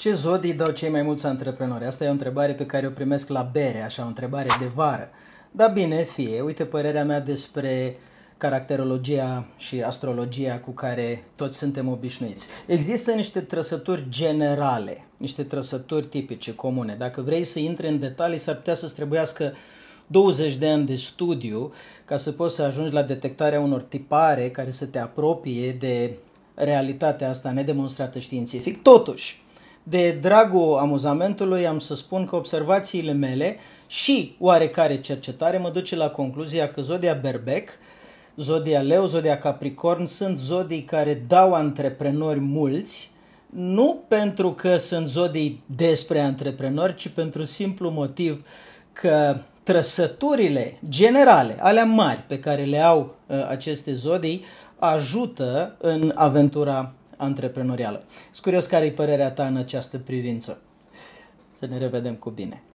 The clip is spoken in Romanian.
Ce zodii dau cei mai mulți antreprenori? Asta e o întrebare pe care o primesc la bere, așa, o întrebare de vară. Da bine, fie. Uite părerea mea despre caracterologia și astrologia cu care toți suntem obișnuiți. Există niște trăsături generale, niște trăsături tipice, comune. Dacă vrei să intri în detalii, s-ar putea să-ți trebuiască 20 de ani de studiu ca să poți să ajungi la detectarea unor tipare care să te apropie de realitatea asta nedemonstrată științific. Totuși, de dragul amuzamentului am să spun că observațiile mele și oarecare cercetare mă duce la concluzia că zodia Berbec, zodia Leu, zodia Capricorn sunt zodii care dau antreprenori mulți, nu pentru că sunt zodii despre antreprenori, ci pentru simplu motiv că trăsăturile generale, ale mari pe care le au uh, aceste zodii, ajută în aventura antreprenorială. Sunt curios care e părerea ta în această privință. Să ne revedem cu bine!